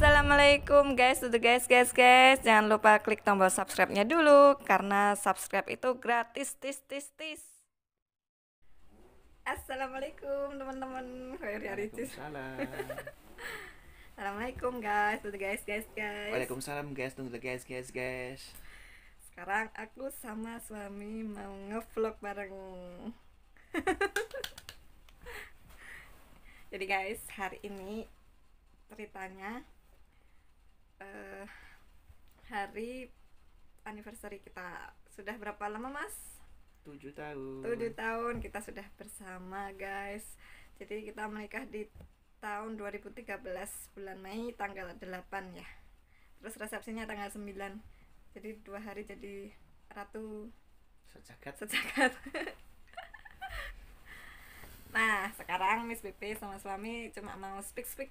Assalamualaikum guys, tuh guys, guys, guys. Jangan lupa klik tombol subscribe-nya dulu karena subscribe itu gratis, tis, tis, tis. Assalamualaikum teman-teman. hari Assalamualaikum guys, tuh guys, guys, guys. Waalaikumsalam guys, tuh guys, guys, guys. Sekarang aku sama suami mau ngevlog bareng. Jadi guys, hari ini ceritanya uh, hari anniversary kita sudah berapa lama mas? tujuh tahun tujuh tahun kita sudah bersama guys jadi kita menikah di tahun 2013 bulan Mei tanggal 8 ya terus resepsinya tanggal 9 jadi dua hari jadi ratu sejagat sejagat nah sekarang Miss BP sama suami cuma mau speak speak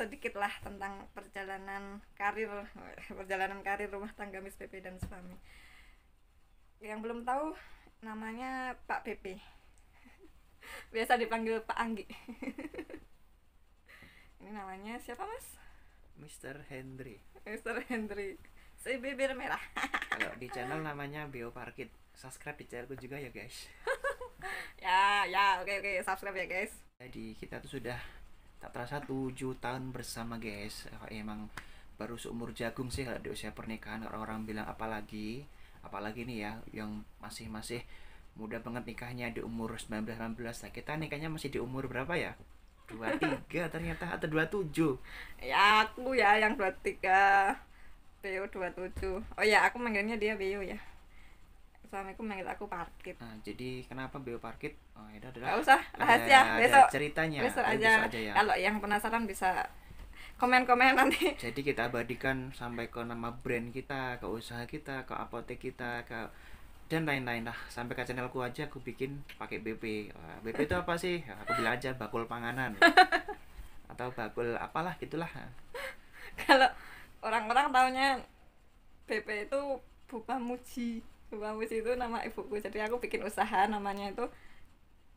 sedikitlah tentang perjalanan karir perjalanan karir rumah tangga Miss PP dan suami. Yang belum tahu namanya Pak PP. Biasa dipanggil Pak Anggi. Ini namanya siapa, Mas? Mr. Hendry. Mr. Hendry. Si bibir merah. Kalau di channel namanya Bio Parkit. Subscribe di channelku juga ya, guys. ya, ya, oke okay, oke, okay. subscribe ya, guys. Jadi kita tuh sudah tak terasa tujuh tahun bersama guys emang baru seumur jagung sih kalau di usia pernikahan orang-orang bilang apalagi apalagi nih ya yang masih masih muda banget nikahnya di umur 19-19 nah, kita nikahnya masih di umur berapa ya 23 ternyata atau 27 ya aku ya yang 23 Beo 27 oh ya aku manggilnya dia Beo ya assalamualaikum manggil aku parkit nah, jadi kenapa beo parkit oh, itu adalah nggak usah rahasia ada, besok ada ceritanya besok aja, aja ya. kalau yang penasaran bisa komen-komen nanti jadi kita abadikan sampai ke nama brand kita ke usaha kita ke apotek kita ke dan lain-lain lah sampai ke channelku aja aku bikin pakai BP BP itu apa sih ya, aku bilang aja bakul panganan atau bakul apalah gitulah kalau orang-orang taunya BP itu bupa muji Bamus itu nama ibuku jadi aku bikin usaha namanya itu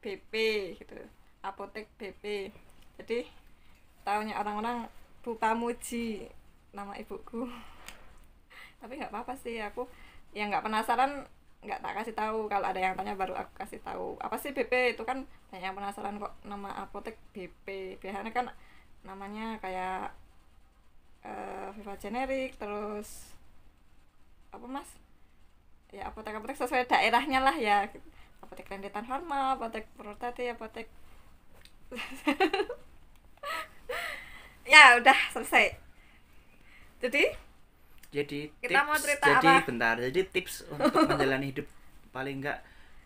BP gitu apotek BP jadi tahunya orang-orang Bu Pamuji nama ibuku tapi nggak apa-apa sih aku yang nggak penasaran nggak tak kasih tahu kalau ada yang tanya baru aku kasih tahu apa sih BP itu kan banyak yang penasaran kok nama apotek BP biasanya kan namanya kayak uh, Viva Generic terus apa mas ya apotek-apotek sesuai daerahnya lah ya apotek rendetan farma apotek protati apotek ya udah selesai jadi jadi kita tips, mau cerita jadi apa? bentar jadi tips untuk menjalani hidup paling enggak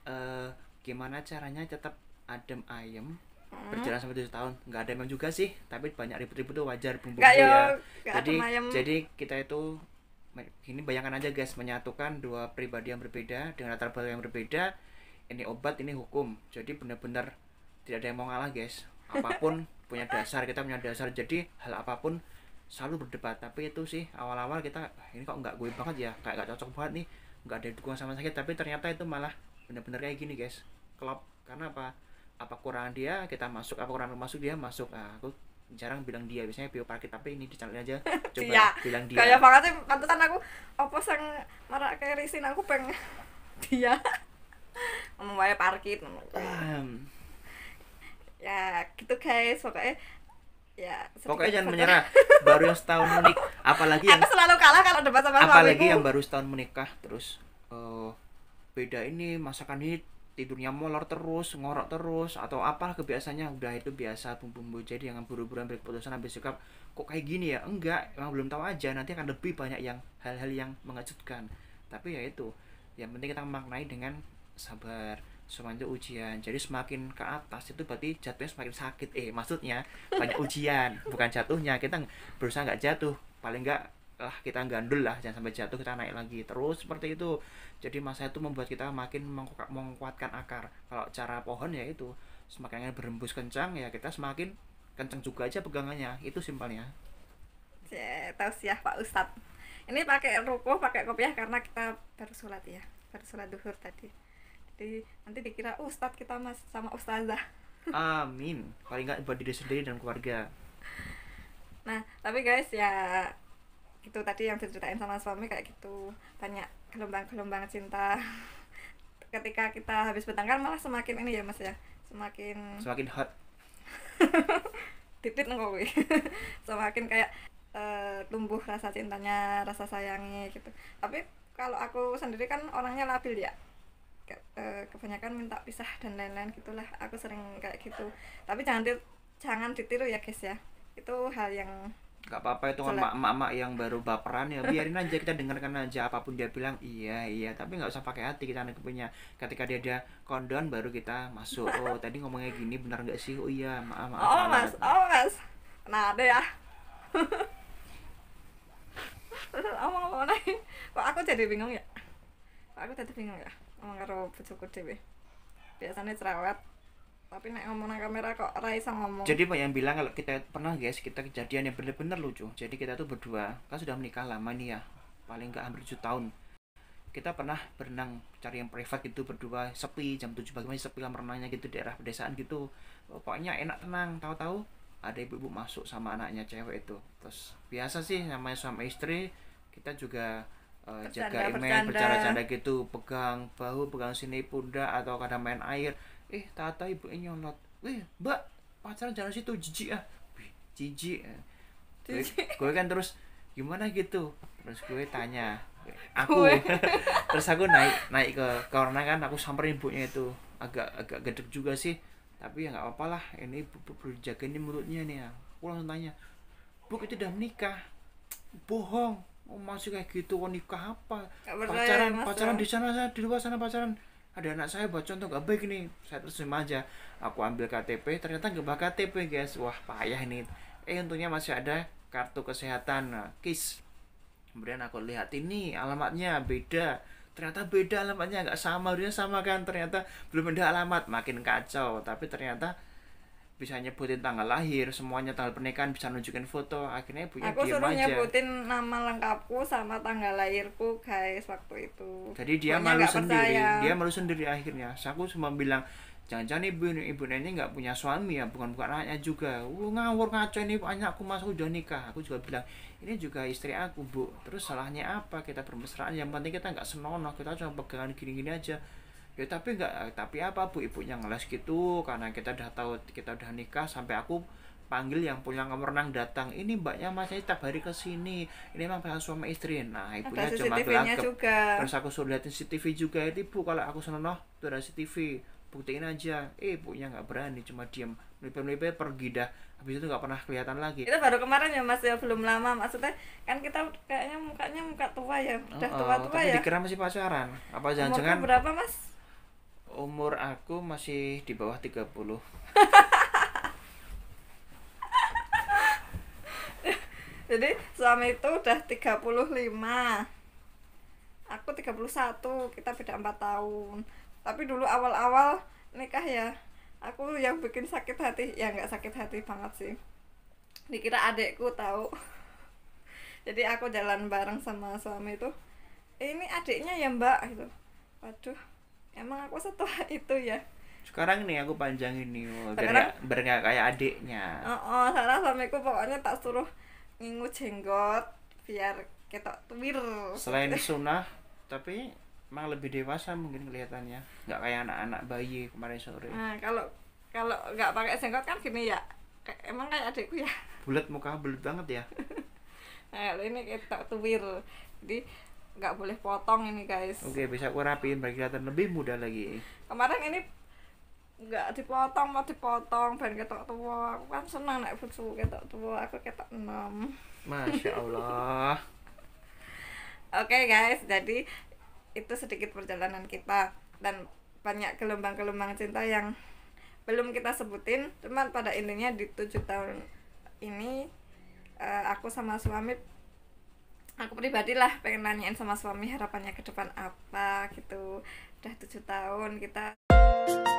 uh, gimana caranya tetap adem ayem hmm. berjalan sampai tujuh tahun nggak ada emang juga sih tapi banyak ribut-ribut itu wajar bumbu ya jadi jadi kita itu ini bayangkan aja guys menyatukan dua pribadi yang berbeda dengan latar belakang yang berbeda ini obat ini hukum jadi benar-benar tidak ada yang mau ngalah guys apapun punya dasar kita punya dasar jadi hal apapun selalu berdebat tapi itu sih awal-awal kita ah, ini kok nggak gue banget ya kayak gak cocok banget nih nggak ada dukungan sama sakit tapi ternyata itu malah benar-benar kayak gini guys klop karena apa apa kurang dia kita masuk apa kurang masuk dia masuk nah, aku jarang bilang dia biasanya bio parkir tapi ini di channel aja coba iya. bilang dia kayak banget sih pantesan aku apa sang marah risin aku pengen dia ngomong bayar parkir um. ya gitu guys pokoknya ya pokoknya jangan menyerah baru yang setahun menik apalagi yang aku selalu kalah kalau debat sama apalagi suamiku. yang baru setahun menikah terus uh, beda ini masakan ini tidurnya molor terus, ngorok terus atau apa kebiasaannya udah itu biasa bumbu-bumbu jadi jangan buru buru ambil keputusan habis sikap kok kayak gini ya enggak emang belum tahu aja nanti akan lebih banyak yang hal-hal yang mengejutkan tapi ya itu yang penting kita maknai dengan sabar semuanya ujian jadi semakin ke atas itu berarti jatuhnya semakin sakit eh maksudnya banyak ujian bukan jatuhnya kita berusaha nggak jatuh paling nggak lah kita gandul lah jangan sampai jatuh kita naik lagi terus seperti itu jadi masa itu membuat kita makin mengkuatkan akar kalau cara pohon ya itu semakin berembus kencang ya kita semakin kencang juga aja pegangannya itu simpelnya iya, tausiah ya, Pak Ustad, ini pakai ruko pakai kopiah karena kita baru sholat ya baru sholat duhur tadi jadi nanti dikira oh, Ustadz kita mas sama Ustazah amin paling nggak buat diri sendiri dan keluarga nah tapi guys ya gitu tadi yang diceritain sama suami kayak gitu banyak gelombang-gelombang cinta ketika kita habis bertengkar malah semakin ini ya mas ya semakin semakin hot titit nengko semakin kayak uh, tumbuh rasa cintanya rasa sayangnya gitu tapi kalau aku sendiri kan orangnya labil ya eh, kebanyakan minta pisah dan lain-lain gitulah aku sering kayak gitu tapi jangan di, jangan ditiru ya guys ya itu hal yang nggak apa-apa itu kan emak-emak yang baru baperan ya biarin aja kita dengarkan aja apapun dia bilang iya iya tapi nggak usah pakai hati kita punya ketika dia ada kondon baru kita masuk oh tadi ngomongnya gini benar nggak sih oh iya maaf maaf oh mas oh mas nah ada ya omong apa nih kok aku jadi bingung ya kok aku jadi bingung ya omong karo bojoku cewek biasanya cerewet tapi naik ngomong nang kamera kok Raisa ngomong jadi pak yang bilang kalau kita pernah guys ya, kita kejadian yang bener-bener lucu jadi kita tuh berdua kan sudah menikah lama nih ya paling nggak hampir tujuh tahun kita pernah berenang cari yang privat gitu berdua sepi jam tujuh pagi masih sepi lah renangnya gitu daerah pedesaan gitu oh, pokoknya enak tenang tahu-tahu ada ibu-ibu masuk sama anaknya cewek itu terus biasa sih namanya suami istri kita juga uh, jaga email bercanda. canda gitu pegang bahu pegang sini pundak atau kadang main air eh tata ibu ini nyolot wih mbak pacaran jalan situ jijik ah eh. jijik gue, kan terus gimana gitu terus gue tanya aku terus aku naik naik ke karena kan aku samperin ibunya itu agak agak gedek juga sih tapi ya nggak apa-apa lah ini ibu perlu jaga ini mulutnya nih ya aku langsung tanya bu itu udah menikah bohong oh, masih kayak gitu oh, nikah apa pacaran pacaran di sana di luar sana pacaran ada anak saya buat contoh gak baik nih saya tersenyum aja aku ambil KTP ternyata gak bakal KTP guys wah payah nih eh untungnya masih ada kartu kesehatan nah, KIS kemudian aku lihat ini alamatnya beda ternyata beda alamatnya nggak sama dia sama kan ternyata belum ada alamat makin kacau tapi ternyata bisa nyebutin tanggal lahir semuanya tanggal pernikahan bisa nunjukin foto akhirnya ibunya aku suruh aja. nyebutin nama lengkapku sama tanggal lahirku guys waktu itu jadi dia malu sendiri percaya. dia malu sendiri akhirnya so, aku cuma bilang jangan-jangan ibu ini ibu ini nggak punya suami ya bukan bukan anaknya juga uh, ngawur ngaco ini aku masuk udah nikah aku juga bilang ini juga istri aku bu terus salahnya apa kita bermesraan yang penting kita nggak senonoh kita cuma pegangan gini-gini aja ya tapi nggak eh, tapi apa bu ibunya ngeles gitu karena kita udah tahu kita udah nikah sampai aku panggil yang punya pemenang datang ini mbaknya masih saya tiap hari ke sini ini emang bahas suami istri nah ibunya Ada cuma gelap terus aku suruh liatin CCTV juga itu ibu kalau aku senonoh tuh ada CCTV buktiin aja eh ibunya nggak berani cuma diem melipir-melipir pergi dah habis itu nggak pernah kelihatan lagi itu baru kemarin ya mas ya belum lama maksudnya kan kita kayaknya mukanya muka tua ya udah oh, tua-tua uh, tua tapi ya dikira masih pacaran apa jangan-jangan berapa mas umur aku masih di bawah 30 jadi suami itu udah 35 aku 31 kita beda 4 tahun tapi dulu awal-awal nikah ya aku yang bikin sakit hati ya nggak sakit hati banget sih dikira adekku tahu jadi aku jalan bareng sama suami itu eh, ini adiknya ya mbak gitu waduh emang aku setelah itu ya sekarang nih aku panjangin nih oh, biar gak kayak adiknya oh, oh sekarang aku pokoknya tak suruh ngingu jenggot biar kita tuwir selain sunah tapi emang lebih dewasa mungkin kelihatannya nggak kayak anak-anak bayi kemarin sore nah kalau kalau nggak pakai jenggot kan gini ya emang kayak adikku ya bulat muka bulat banget ya nah kalau ini kita tuwir jadi nggak boleh potong ini guys oke bisa aku rapiin biar kelihatan lebih mudah lagi kemarin ini nggak dipotong mau dipotong ben ketok tua aku kan senang naik bucu ketok tua aku ketok enam masya allah oke guys jadi itu sedikit perjalanan kita dan banyak gelombang-gelombang cinta yang belum kita sebutin cuman pada intinya di tujuh tahun ini eh, aku sama suami aku pribadi lah pengen nanyain sama suami harapannya ke depan apa gitu udah tujuh tahun kita